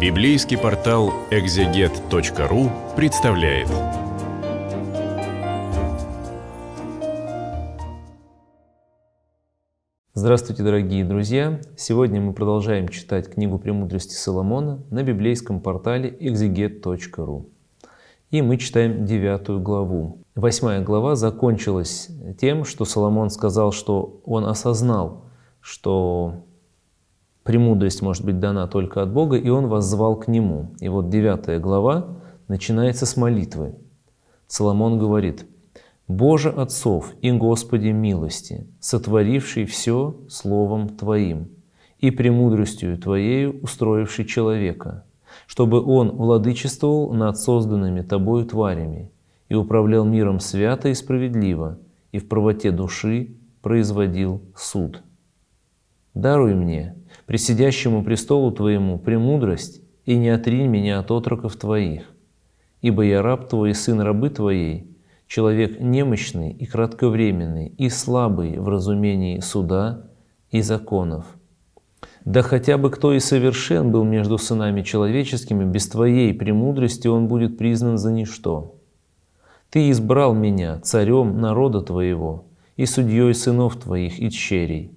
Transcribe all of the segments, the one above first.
Библейский портал экзегет.ру представляет. Здравствуйте, дорогие друзья! Сегодня мы продолжаем читать книгу «Премудрости Соломона» на библейском портале exeget.ru, И мы читаем девятую главу. Восьмая глава закончилась тем, что Соломон сказал, что он осознал, что Премудрость может быть дана только от Бога, и Он воззвал к Нему. И вот 9 глава начинается с молитвы. Соломон говорит, «Боже Отцов и Господи милости, сотворивший все Словом Твоим и премудростью Твоею устроивший человека, чтобы он владычествовал над созданными Тобою тварями и управлял миром свято и справедливо, и в правоте души производил суд». Даруй мне, присидящему престолу Твоему, премудрость, и не отринь меня от отроков Твоих. Ибо я раб Твой и сын рабы Твоей, человек немощный и кратковременный, и слабый в разумении суда и законов. Да хотя бы кто и совершен был между сынами человеческими, без Твоей премудрости он будет признан за ничто. Ты избрал меня царем народа Твоего и судьей сынов Твоих и тщерей.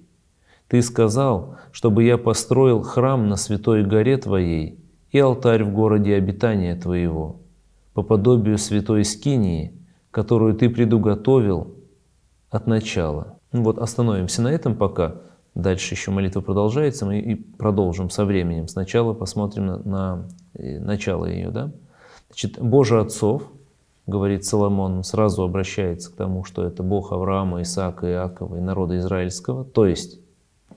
Ты сказал, чтобы я построил храм на святой горе Твоей и алтарь в городе обитания Твоего, по подобию святой Скинии, которую Ты предуготовил от начала. Ну вот остановимся на этом пока. Дальше еще молитва продолжается, мы и продолжим со временем. Сначала посмотрим на, на э, начало ее. Да? Значит, «Боже Отцов», говорит Соломон, сразу обращается к тому, что это Бог Авраама, Исаака, Иакова и народа израильского, то есть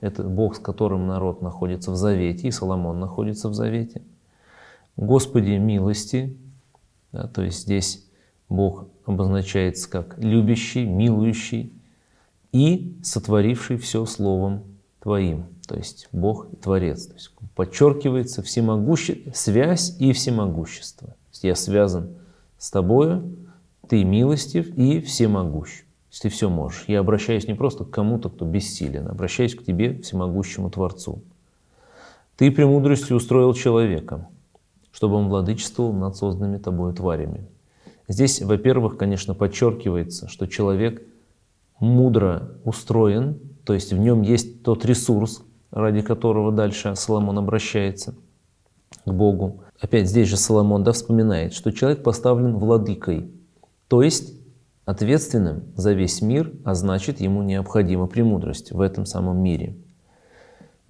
это Бог, с которым народ находится в завете, и Соломон находится в завете. Господи милости, да, то есть здесь Бог обозначается как любящий, милующий и сотворивший все словом Твоим, то есть Бог Творец. То есть подчеркивается всемогуще... связь и всемогущество. я связан с Тобою, Ты милостив и всемогущ есть ты все можешь. Я обращаюсь не просто к кому-то, кто бессилен, обращаюсь к тебе, всемогущему Творцу. Ты премудростью устроил человека, чтобы он владычествовал над созданными тобой тварями. Здесь, во-первых, конечно, подчеркивается, что человек мудро устроен, то есть в нем есть тот ресурс, ради которого дальше Соломон обращается к Богу. Опять здесь же Соломон да, вспоминает, что человек поставлен владыкой, то есть ответственным за весь мир, а значит ему необходима премудрость в этом самом мире.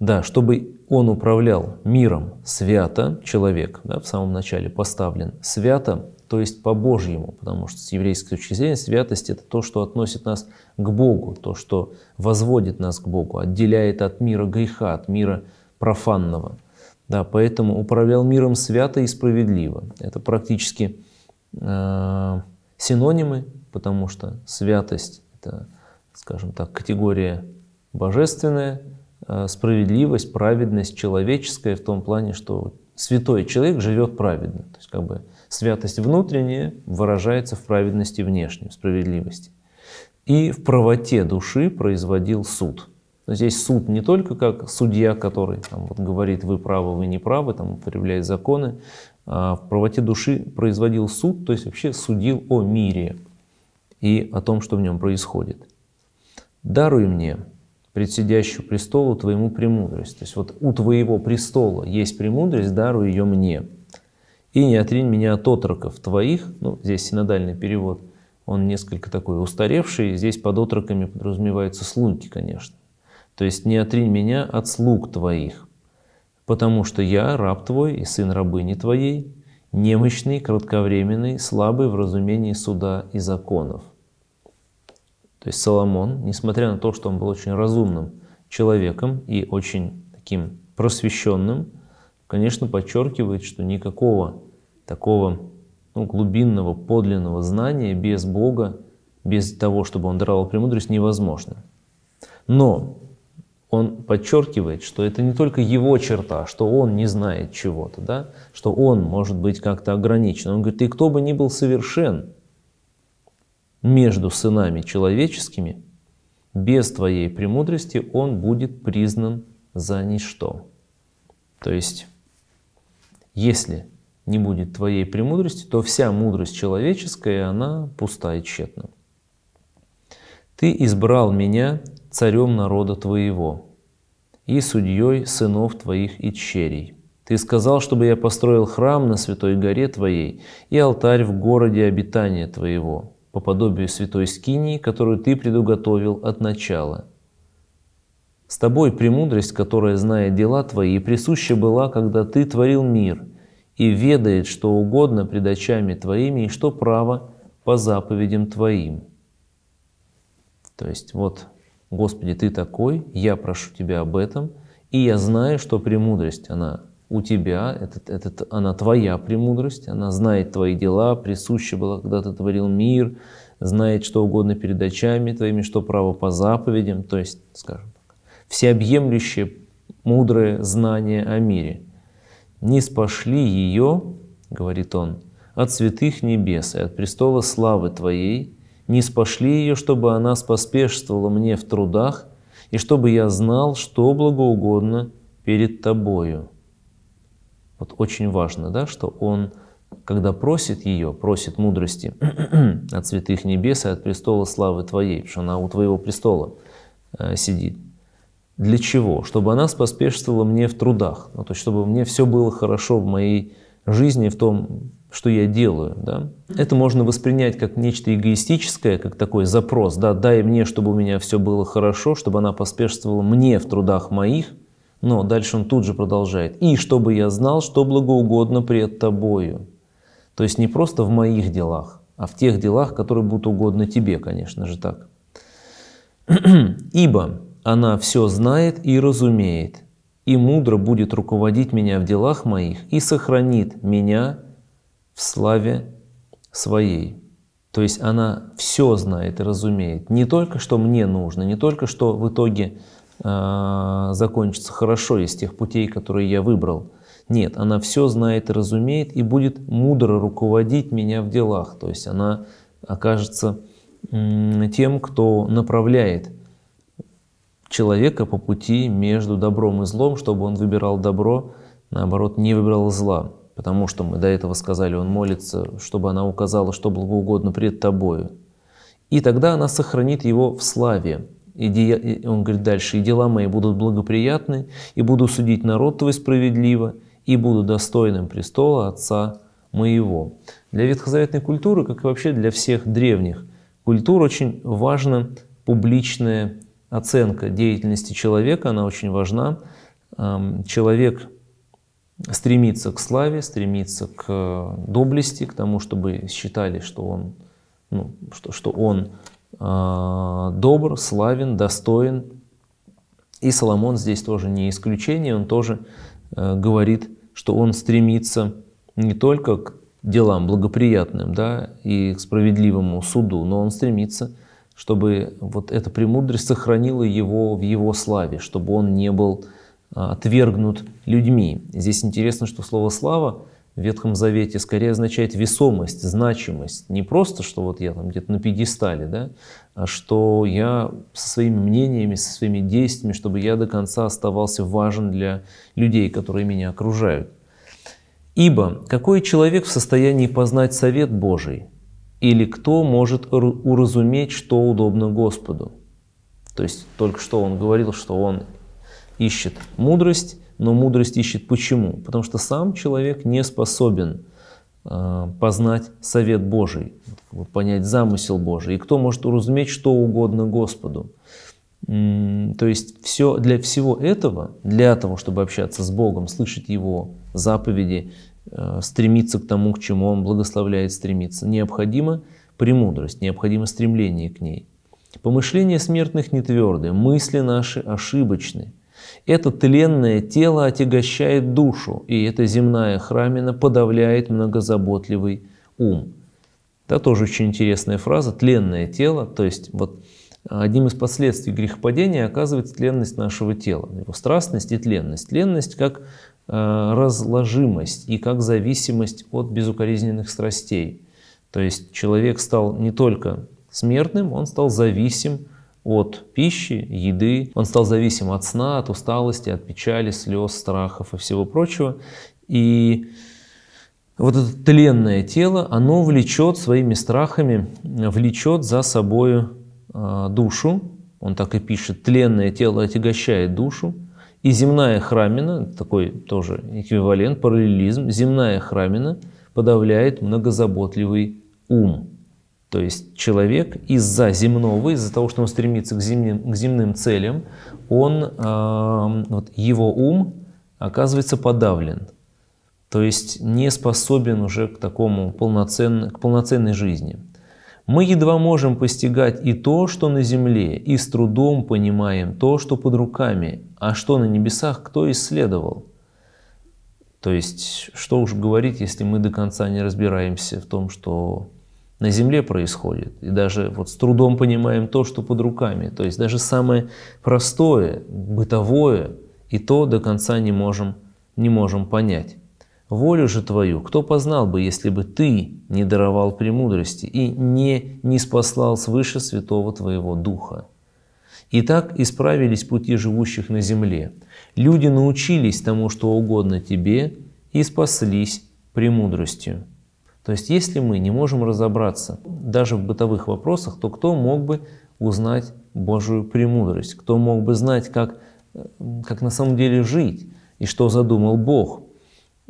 Да, чтобы он управлял миром свято, человек да, в самом начале поставлен свято, то есть по-божьему, потому что с еврейской точки зрения святость – это то, что относит нас к Богу, то, что возводит нас к Богу, отделяет от мира греха, от мира профанного. Да, поэтому управлял миром свято и справедливо. Это практически э, синонимы потому что святость – это, скажем так, категория божественная, а справедливость, праведность человеческая в том плане, что святой человек живет праведно. То есть как бы святость внутренняя выражается в праведности внешней, в справедливости. И в правоте души производил суд. здесь суд не только как судья, который там, вот, говорит, вы правы, вы не правы, там, употребляет законы, а в правоте души производил суд, то есть вообще судил о мире, и о том, что в нем происходит. «Даруй мне, предсидящую престолу, твоему премудрость». То есть вот у твоего престола есть премудрость, даруй ее мне. «И не отринь меня от отроков твоих». Ну, здесь синодальный перевод, он несколько такой устаревший. Здесь под отроками подразумеваются слуги, конечно. То есть «не отринь меня от слуг твоих, потому что я раб твой и сын рабыни твоей, немощный, кратковременный, слабый в разумении суда и законов». То есть Соломон, несмотря на то, что он был очень разумным человеком и очень таким просвещенным, конечно, подчеркивает, что никакого такого ну, глубинного, подлинного знания без Бога, без того, чтобы он даровал премудрость, невозможно. Но он подчеркивает, что это не только его черта, что он не знает чего-то, да? что он может быть как-то ограничен. Он говорит, и кто бы ни был совершен, между сынами человеческими, без твоей премудрости он будет признан за ничто. То есть, если не будет твоей премудрости, то вся мудрость человеческая, она пуста и тщетна. Ты избрал меня царем народа твоего и судьей сынов твоих и черей. Ты сказал, чтобы я построил храм на святой горе твоей и алтарь в городе обитания твоего, по подобию святой скинии, которую ты предуготовил от начала. С тобой премудрость, которая, зная дела твои, присуща была, когда ты творил мир, и ведает, что угодно пред очами твоими, и что право по заповедям твоим». То есть вот, Господи, Ты такой, я прошу Тебя об этом, и я знаю, что премудрость, она у тебя, этот, этот, она твоя премудрость, она знает твои дела, присуща была, когда ты творил мир, знает что угодно перед очами твоими, что право по заповедям, то есть, скажем так, всеобъемлющее, мудрое знание о мире. «Не спошли ее, — говорит он, — от святых небес и от престола славы твоей, не спошли ее, чтобы она споспешствовала мне в трудах, и чтобы я знал, что благоугодно перед тобою». Вот очень важно, да, что он, когда просит ее, просит мудрости от святых небес и от престола славы Твоей, потому что она у Твоего престола э, сидит. Для чего? Чтобы она споспешствовала мне в трудах, ну, то есть чтобы мне все было хорошо в моей жизни, в том, что я делаю. Да? Это можно воспринять как нечто эгоистическое, как такой запрос, да, дай мне, чтобы у меня все было хорошо, чтобы она поспешствовала мне в трудах моих – но дальше он тут же продолжает. «И чтобы я знал, что благоугодно пред тобою». То есть не просто в моих делах, а в тех делах, которые будут угодны тебе, конечно же так. «Ибо она все знает и разумеет, и мудро будет руководить меня в делах моих, и сохранит меня в славе своей». То есть она все знает и разумеет. Не только, что мне нужно, не только, что в итоге Э, закончится хорошо из тех путей, которые я выбрал. Нет, она все знает и разумеет и будет мудро руководить меня в делах. То есть она окажется тем, кто направляет человека по пути между добром и злом, чтобы он выбирал добро, наоборот, не выбирал зла. Потому что мы до этого сказали, он молится, чтобы она указала, что благоугодно пред тобою. И тогда она сохранит его в славе. И де... он говорит дальше, «И дела мои будут благоприятны, и буду судить народ твой справедливо, и буду достойным престола Отца моего». Для ветхозаветной культуры, как и вообще для всех древних культур, очень важна публичная оценка деятельности человека, она очень важна. Человек стремится к славе, стремится к э, доблести, к тому, чтобы считали, что он, ну, что, что он а, добр, славен, достоин. И Соломон здесь тоже не исключение, он тоже э, говорит, что он стремится не только к делам благоприятным да, и к справедливому суду, но он стремится, чтобы вот эта премудрость сохранила его в его славе, чтобы он не был а, отвергнут людьми. Здесь интересно, что слово «слава» в Ветхом Завете скорее означает весомость, значимость. Не просто, что вот я там где-то на пьедестале, да, а что я со своими мнениями, со своими действиями, чтобы я до конца оставался важен для людей, которые меня окружают. Ибо какой человек в состоянии познать совет Божий? Или кто может уразуметь, что удобно Господу? То есть только что он говорил, что он ищет мудрость, но мудрость ищет почему? Потому что сам человек не способен а, познать совет Божий, понять замысел Божий. И кто может уразуметь что угодно Господу? То есть все, для всего этого, для того, чтобы общаться с Богом, слышать Его заповеди, э, стремиться к тому, к чему Он благословляет стремиться, необходима премудрость, необходимо стремление к ней. Помышления смертных не твердые, мысли наши ошибочные. Это тленное тело отягощает душу, и эта земная храмина подавляет многозаботливый ум. Это тоже очень интересная фраза. Тленное тело, то есть вот а, одним из последствий грехопадения оказывается тленность нашего тела, его страстность и тленность. Тленность как а, разложимость и как зависимость от безукоризненных страстей. То есть человек стал не только смертным, он стал зависим от пищи, еды. Он стал зависим от сна, от усталости, от печали, слез, страхов и всего прочего. И вот это тленное тело, оно влечет своими страхами, влечет за собою а, душу. Он так и пишет, тленное тело отягощает душу. И земная храмина, такой тоже эквивалент, параллелизм, земная храмина подавляет многозаботливый ум. То есть человек из-за земного, из-за того, что он стремится к земным, к земным целям, он, э, вот его ум оказывается подавлен. То есть не способен уже к такому полноцен, к полноценной жизни. Мы едва можем постигать и то, что на земле, и с трудом понимаем то, что под руками, а что на небесах, кто исследовал. То есть, что уж говорить, если мы до конца не разбираемся в том, что на земле происходит. И даже вот с трудом понимаем то, что под руками. То есть даже самое простое, бытовое, и то до конца не можем, не можем понять. Волю же твою кто познал бы, если бы ты не даровал премудрости и не не спаслал свыше святого твоего духа? И так исправились пути живущих на земле. Люди научились тому, что угодно тебе, и спаслись премудростью. То есть, если мы не можем разобраться даже в бытовых вопросах, то кто мог бы узнать Божию премудрость? Кто мог бы знать, как, э, как на самом деле жить и что задумал Бог?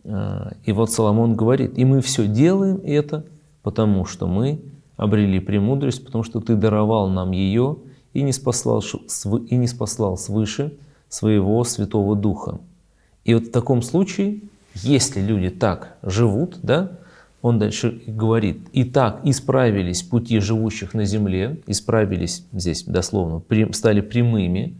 Э, и вот Соломон говорит, и мы все делаем это, потому что мы обрели премудрость, потому что Ты даровал нам ее и не спаслал, и не спаслал свыше своего Святого Духа. И вот в таком случае, если люди так живут, да, он дальше говорит, «Итак, исправились пути живущих на земле, исправились, здесь дословно, стали прямыми,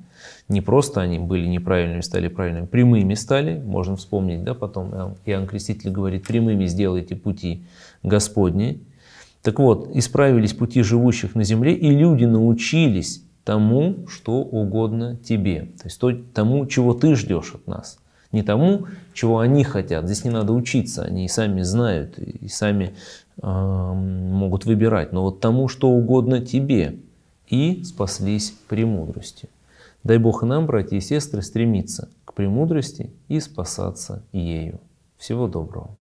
не просто они были неправильными, стали правильными, прямыми стали, можно вспомнить, да, потом Иоанн Креститель говорит, прямыми сделайте пути Господни». Так вот, исправились пути живущих на земле, и люди научились тому, что угодно тебе, то есть тому, чего ты ждешь от нас не тому, чего они хотят. Здесь не надо учиться, они и сами знают, и сами э, могут выбирать, но вот тому, что угодно тебе. И спаслись премудрости. Дай Бог нам, братья и сестры, стремиться к премудрости и спасаться ею. Всего доброго.